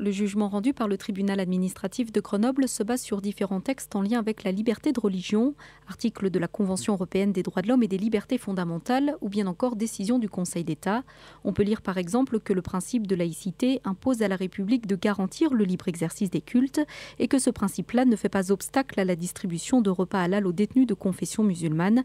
Le jugement rendu par le tribunal administratif de Grenoble se base sur différents textes en lien avec la liberté de religion, article de la Convention européenne des droits de l'homme et des libertés fondamentales, ou bien encore décision du Conseil d'État. On peut lire par exemple que le principe de laïcité impose à la République de garantir le libre exercice des cultes et que ce principe-là ne fait pas obstacle à la distribution de repas halal aux détenus de confession musulmane.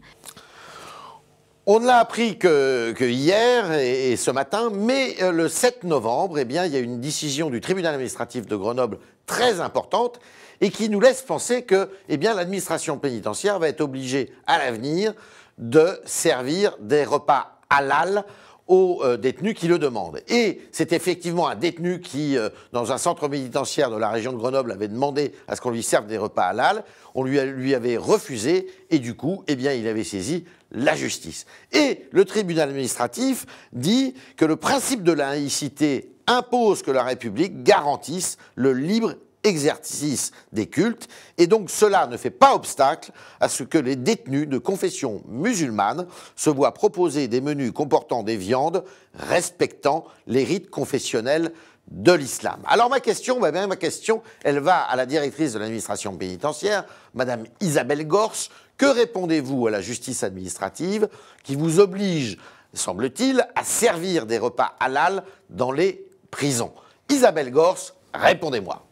On ne l'a appris que, hier et, ce matin, mais euh, le 7 novembre, eh bien, il y a une décision du tribunal administratif de Grenoble très importante et qui nous laisse penser que eh bien, l'administration pénitentiaire va être obligée à l'avenir de servir des repas halal aux euh, détenus qui le demandent. Et c'est effectivement un détenu qui, euh, dans un centre pénitentiaire de la région de Grenoble, avait demandé à ce qu'on lui serve des repas halal. On lui, lui avait refusé et du coup, eh bien, il avait saisi la justice. Et le tribunal administratif dit que le principe de laïcité impose que la République garantisse le libre exercice des cultes, et donc cela ne fait pas obstacle à ce que les détenus de confession musulmane se voient proposer des menus comportant des viandes respectant les rites confessionnels de l'islam. Alors ma question, ma question, elle va à la directrice de l'administration pénitentiaire, Madame Isabelle Gors, Que répondez-vous à la justice administrative qui vous oblige, semble-t-il, à servir des repas halal dans les prisons Isabelle Gors, répondez-moi.